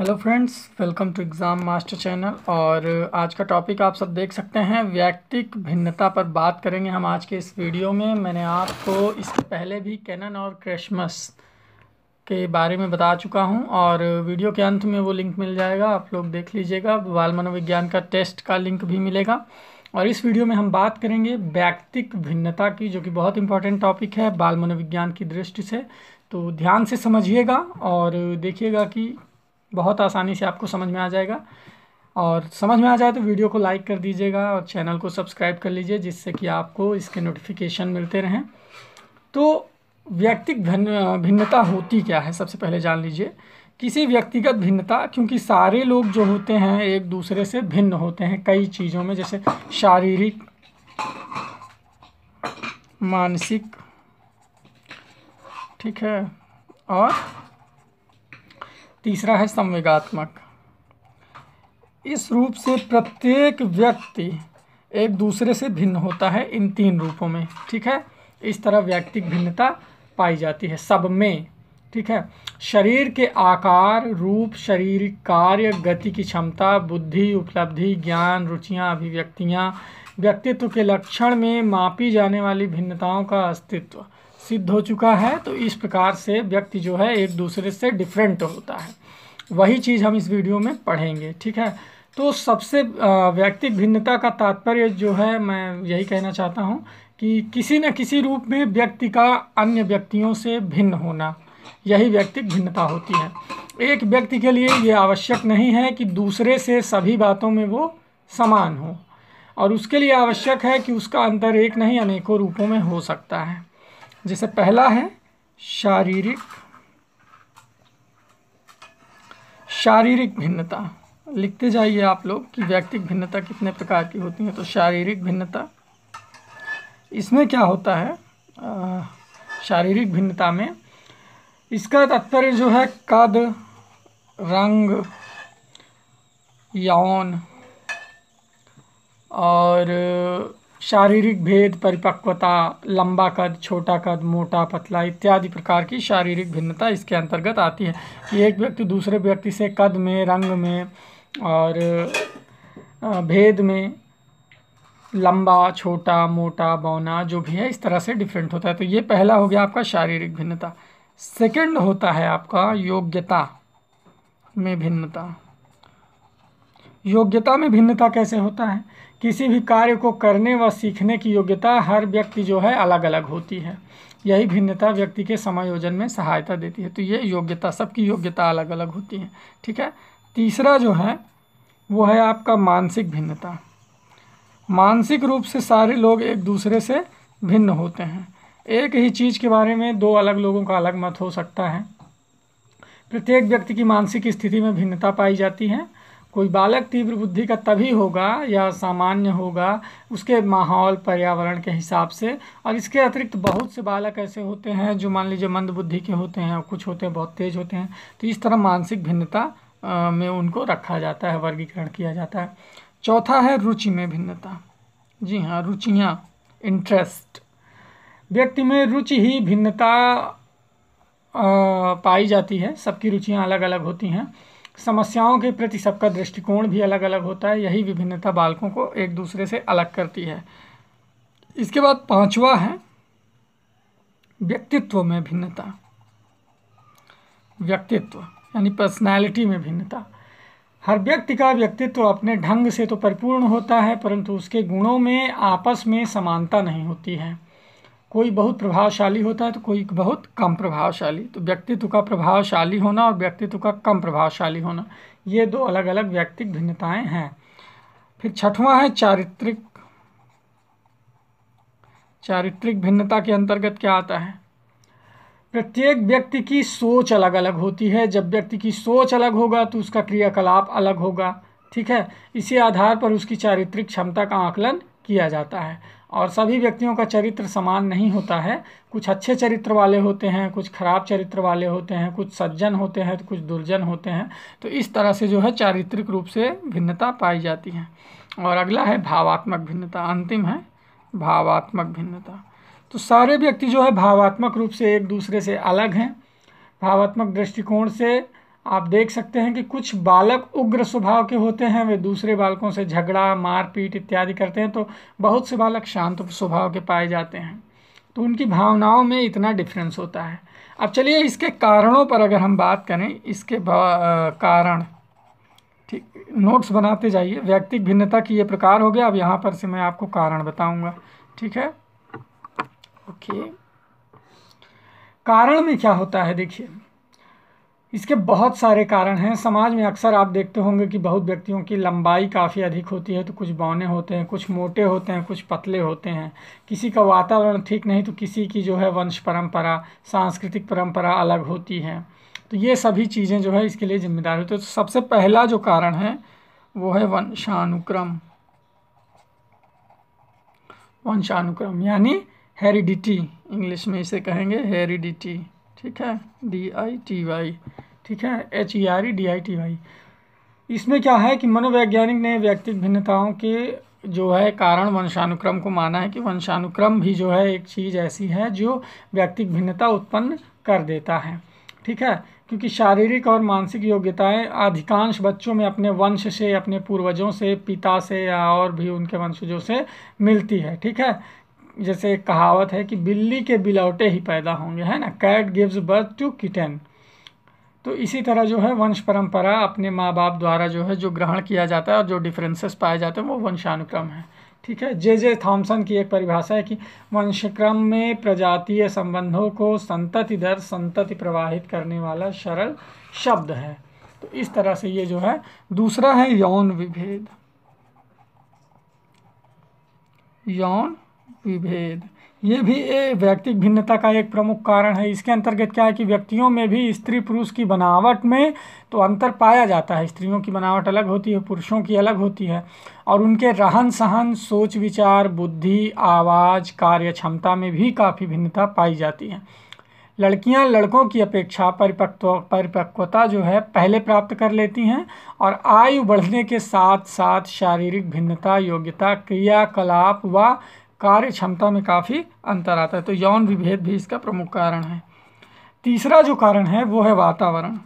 hello friends welcome to exam master channel और आज का टॉपिक आप सब देख सकते हैं व्यक्तिक भिन्नता पर बात करेंगे हम आज के इस वीडियो में मैंने आपको इसके पहले भी कैनन और क्रिसमस के बारे में बता चुका हूं और वीडियो के अंत में वो लिंक मिल जाएगा आप लोग देख लीजिएगा बाल मनोविज्ञान का टेस्ट का लिंक भी मिलेगा और इस वीडियो में हम बात करेंगे व्यक्तिक भिन्नता की जो कि बहुत इंपॉर्टेंट टॉपिक है बाल मनोविज्ञान की दृष्टि से तो ध्यान से समझिएगा और देखिएगा कि बहुत आसानी से आपको समझ में आ जाएगा और समझ में आ जाए तो वीडियो को लाइक कर दीजिएगा और चैनल को सब्सक्राइब कर लीजिए जिससे कि आपको इसके नोटिफिकेशन मिलते रहें तो व्यक्तिक भिन्न भिन्नता होती क्या है सबसे पहले जान लीजिए किसी व्यक्तिगत भिन्नता क्योंकि सारे लोग जो होते हैं एक दूसरे से भिन्न होते हैं कई चीज़ों में जैसे शारीरिक मानसिक ठीक है और तीसरा है संवेगात्मक इस रूप से प्रत्येक व्यक्ति एक दूसरे से भिन्न होता है इन तीन रूपों में ठीक है इस तरह व्यक्तिक भिन्नता पाई जाती है सब में ठीक है शरीर के आकार रूप शारीरिक कार्य गति की क्षमता बुद्धि उपलब्धि ज्ञान रुचियाँ अभिव्यक्तियाँ व्यक्तित्व के लक्षण में मापी जाने वाली भिन्नताओं का अस्तित्व सिद्ध हो चुका है तो इस प्रकार से व्यक्ति जो है एक दूसरे से डिफरेंट होता है वही चीज़ हम इस वीडियो में पढ़ेंगे ठीक है तो सबसे व्यक्तिक भिन्नता का तात्पर्य जो है मैं यही कहना चाहता हूँ कि किसी न किसी रूप में व्यक्ति का अन्य व्यक्तियों से भिन्न होना यही व्यक्तिक भिन्नता होती है एक व्यक्ति के लिए ये आवश्यक नहीं है कि दूसरे से सभी बातों में वो समान हो और उसके लिए आवश्यक है कि उसका अंतर एक नहीं अनेकों रूपों में हो सकता है जैसे पहला है शारीरिक शारीरिक भिन्नता लिखते जाइए आप लोग कि व्यक्तिक भिन्नता कितने प्रकार की होती है तो शारीरिक भिन्नता इसमें क्या होता है शारीरिक भिन्नता में इसका तात्पर्य जो है कद रंग यौन और शारीरिक भेद परिपक्वता लंबा कद छोटा कद मोटा पतला इत्यादि प्रकार की शारीरिक भिन्नता इसके अंतर्गत आती है कि एक व्यक्ति दूसरे व्यक्ति से कद में रंग में और भेद में लंबा छोटा मोटा बौना जो भी है इस तरह से डिफरेंट होता है तो ये पहला हो गया आपका शारीरिक भिन्नता सेकंड होता है आपका योग्यता में भिन्नता योग्यता में भिन्नता कैसे होता है किसी भी कार्य को करने व सीखने की योग्यता हर व्यक्ति जो है अलग अलग होती है यही भिन्नता व्यक्ति के समायोजन में सहायता देती है तो ये योग्यता सबकी योग्यता अलग अलग होती है ठीक है तीसरा जो है वो है आपका मानसिक भिन्नता मानसिक रूप से सारे लोग एक दूसरे से भिन्न होते हैं एक ही चीज़ के बारे में दो अलग लोगों का अलग मत हो सकता है प्रत्येक व्यक्ति की मानसिक स्थिति में भिन्नता पाई जाती है कोई बालक तीव्र बुद्धि का तभी होगा या सामान्य होगा उसके माहौल पर्यावरण के हिसाब से और इसके अतिरिक्त बहुत से बालक ऐसे होते हैं जो मान लीजिए मंद बुद्धि के होते हैं और कुछ होते हैं बहुत तेज होते हैं तो इस तरह मानसिक भिन्नता में उनको रखा जाता है वर्गीकरण किया जाता है चौथा है रुचि में भिन्नता जी हाँ रुचियाँ इंटरेस्ट व्यक्ति में रुचि ही भिन्नता पाई जाती है सबकी रुचियाँ अलग अलग होती हैं समस्याओं के प्रति सबका दृष्टिकोण भी अलग अलग होता है यही विभिन्नता बालकों को एक दूसरे से अलग करती है इसके बाद पांचवा है व्यक्तित्व में भिन्नता व्यक्तित्व यानी पर्सनालिटी में भिन्नता हर व्यक्ति का व्यक्तित्व अपने ढंग से तो परिपूर्ण होता है परंतु उसके गुणों में आपस में समानता नहीं होती है कोई बहुत प्रभावशाली होता है तो कोई बहुत कम प्रभावशाली तो व्यक्तित्व का प्रभावशाली होना और व्यक्तित्व का कम प्रभावशाली होना ये दो अलग अलग व्यक्तिक भिन्नताएं हैं फिर छठवां है चारित्रिक चारित्रिक भिन्नता के अंतर्गत क्या आता है प्रत्येक व्यक्ति की सोच अलग अलग होती है जब व्यक्ति की सोच अलग होगा तो उसका क्रियाकलाप अलग होगा ठीक है इसी आधार पर उसकी चारित्रिक क्षमता का आकलन किया जाता है और सभी व्यक्तियों का चरित्र समान नहीं होता है कुछ अच्छे चरित्र वाले होते हैं कुछ खराब चरित्र वाले होते हैं कुछ सज्जन होते हैं तो कुछ दुर्जन होते हैं तो इस तरह से जो है चारित्रिक रूप से भिन्नता पाई जाती है और अगला है भावात्मक भिन्नता अंतिम है भावात्मक भिन्नता तो सारे व्यक्ति जो है भावात्मक रूप से एक दूसरे से अलग हैं भावात्मक दृष्टिकोण से आप देख सकते हैं कि कुछ बालक उग्र स्वभाव के होते हैं वे दूसरे बालकों से झगड़ा मारपीट इत्यादि करते हैं तो बहुत से बालक शांत स्वभाव के पाए जाते हैं तो उनकी भावनाओं में इतना डिफरेंस होता है अब चलिए इसके कारणों पर अगर हम बात करें इसके कारण ठीक नोट्स बनाते जाइए व्यक्तिक भिन्नता की ये प्रकार हो गया अब यहाँ पर से मैं आपको कारण बताऊँगा ठीक है ओके कारण में क्या होता है देखिए इसके बहुत सारे कारण हैं समाज में अक्सर आप देखते होंगे कि बहुत व्यक्तियों की लंबाई काफ़ी अधिक होती है तो कुछ बौने होते हैं कुछ मोटे होते हैं कुछ पतले होते हैं किसी का वातावरण ठीक नहीं तो किसी की जो है वंश परंपरा सांस्कृतिक परंपरा अलग होती है तो ये सभी चीज़ें जो है इसके लिए जिम्मेदार होती है तो सबसे पहला जो कारण है वो है वंशानुक्रम वंशानुक्रम यानी हेरिडिटी इंग्लिश में इसे कहेंगे हेरिडिटी ठीक है डी आई टी वाई ठीक है H E R E D I T Y इसमें क्या है कि मनोवैज्ञानिक ने व्यक्तिक भिन्नताओं के जो है कारण वंशानुक्रम को माना है कि वंशानुक्रम भी जो है एक चीज़ ऐसी है जो व्यक्तिक भिन्नता उत्पन्न कर देता है ठीक है क्योंकि शारीरिक और मानसिक योग्यताएं अधिकांश बच्चों में अपने वंश से अपने पूर्वजों से पिता से या और भी उनके वंशजों से मिलती है ठीक है जैसे एक कहावत है कि बिल्ली के बिलौटे ही पैदा होंगे है ना cat gives birth to kitten तो इसी तरह जो है वंश परंपरा अपने माँ बाप द्वारा जो है जो ग्रहण किया जाता है और जो डिफरेंसेस पाए जाते हैं वो वंशानुक्रम है ठीक है जे जे थॉम्सन की एक परिभाषा है कि वंशक्रम में प्रजातीय संबंधों को संतति दर संतति प्रवाहित करने वाला सरल शब्द है तो इस तरह से ये जो है दूसरा है यौन विभेद यौन विभेद ये भी ए व्यक्तिक भिन्नता का एक प्रमुख कारण है इसके अंतर्गत क्या है कि व्यक्तियों में भी स्त्री पुरुष की बनावट में तो अंतर पाया जाता है स्त्रियों की बनावट अलग होती है पुरुषों की अलग होती है और उनके रहन सहन सोच विचार बुद्धि आवाज़ कार्य क्षमता में भी काफ़ी भिन्नता पाई जाती है लड़कियां लड़कों की अपेक्षा परिपक्व परिपक्वता जो है पहले प्राप्त कर लेती हैं और आयु बढ़ने के साथ साथ शारीरिक भिन्नता योग्यता क्रियाकलाप व कार्य क्षमता में काफ़ी अंतर आता है तो यौन विभेद भी इसका प्रमुख कारण है तीसरा जो कारण है वो है वातावरण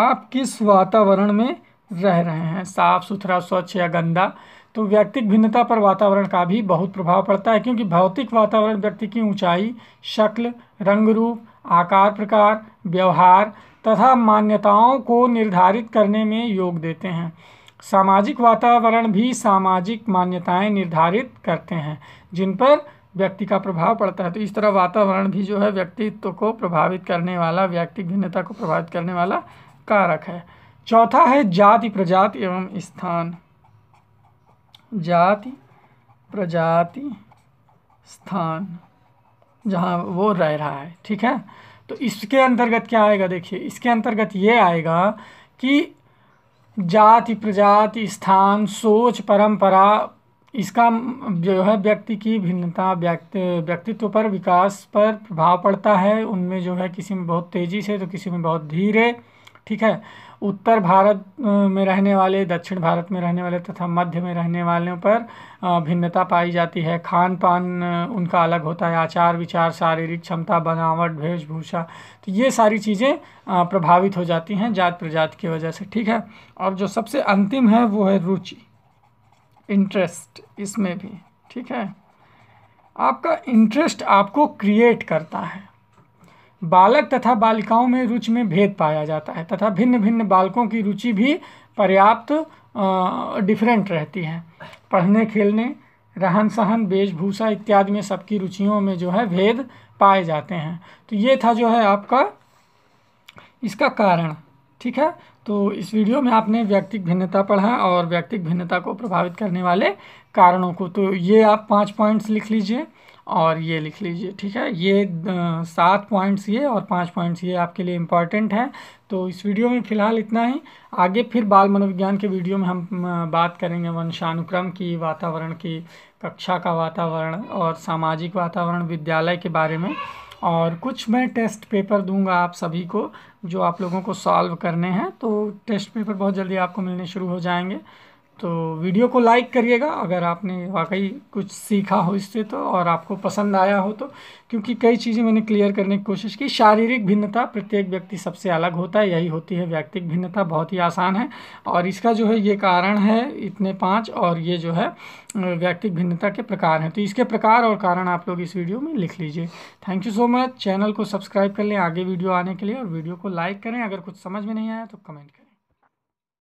आप किस वातावरण में रह रहे हैं साफ़ सुथरा स्वच्छ या गंदा तो व्यक्तिक भिन्नता पर वातावरण का भी बहुत प्रभाव पड़ता है क्योंकि भौतिक वातावरण व्यक्ति की ऊंचाई, शक्ल रंग रूप आकार प्रकार व्यवहार तथा मान्यताओं को निर्धारित करने में योग देते हैं सामाजिक वातावरण भी सामाजिक मान्यताएं निर्धारित करते हैं जिन पर व्यक्ति का प्रभाव पड़ता है तो इस तरह वातावरण भी जो है व्यक्तित्व को प्रभावित करने वाला व्यक्तिक भिन्नता को प्रभावित करने वाला कारक है चौथा है जाति प्रजाति एवं स्थान जाति प्रजाति स्थान जहाँ वो रह रहा है ठीक है तो इसके अंतर्गत क्या आएगा देखिए इसके अंतर्गत ये आएगा कि जाति प्रजाति स्थान सोच परंपरा इसका जो है व्यक्ति की भिन्नता व्यक्ति व्यक्तित्व पर विकास पर प्रभाव पड़ता है उनमें जो है किसी में बहुत तेज़ी से तो किसी में बहुत धीरे ठीक है उत्तर भारत में रहने वाले दक्षिण भारत में रहने वाले तथा मध्य में रहने वालों पर भिन्नता पाई जाती है खान पान उनका अलग होता है आचार विचार शारीरिक क्षमता बनावट वेशभूषा तो ये सारी चीज़ें प्रभावित हो जाती हैं जात प्रजात की वजह से ठीक है और जो सबसे अंतिम है वो है रुचि इंटरेस्ट इसमें भी ठीक है आपका इंटरेस्ट आपको क्रिएट करता है बालक तथा बालिकाओं में रुचि में भेद पाया जाता है तथा भिन्न भिन्न बालकों की रुचि भी पर्याप्त डिफरेंट रहती है पढ़ने खेलने रहन सहन वेशभूषा इत्यादि में सबकी रुचियों में जो है भेद पाए जाते हैं तो ये था जो है आपका इसका कारण ठीक है तो इस वीडियो में आपने व्यक्तिक भिन्नता पढ़ा और व्यक्तिक भिन्नता को प्रभावित करने वाले कारणों को तो ये आप पाँच पॉइंट्स लिख लीजिए और ये लिख लीजिए ठीक है ये सात पॉइंट्स ये और पाँच पॉइंट्स ये आपके लिए इम्पॉर्टेंट हैं तो इस वीडियो में फ़िलहाल इतना ही आगे फिर बाल मनोविज्ञान के वीडियो में हम बात करेंगे वंशानुक्रम की वातावरण की कक्षा का वातावरण और सामाजिक वातावरण विद्यालय के बारे में और कुछ मैं टेस्ट पेपर दूंगा आप सभी को जो आप लोगों को सॉल्व करने हैं तो टेस्ट पेपर बहुत जल्दी आपको मिलने शुरू हो जाएंगे तो वीडियो को लाइक करिएगा अगर आपने वाकई कुछ सीखा हो इससे तो और आपको पसंद आया हो तो क्योंकि कई चीज़ें मैंने क्लियर करने की कोशिश की शारीरिक भिन्नता प्रत्येक व्यक्ति सबसे अलग होता है यही होती है व्यक्तिक भिन्नता बहुत ही आसान है और इसका जो है ये कारण है इतने पाँच और ये जो है व्यक्तिक भिन्नता के प्रकार हैं तो इसके प्रकार और कारण आप लोग इस वीडियो में लिख लीजिए thank you so much channel को सब्सक्राइब कर लें आगे वीडियो आने के लिए और वीडियो को लाइक करें अगर कुछ समझ में नहीं आया तो कमेंट करें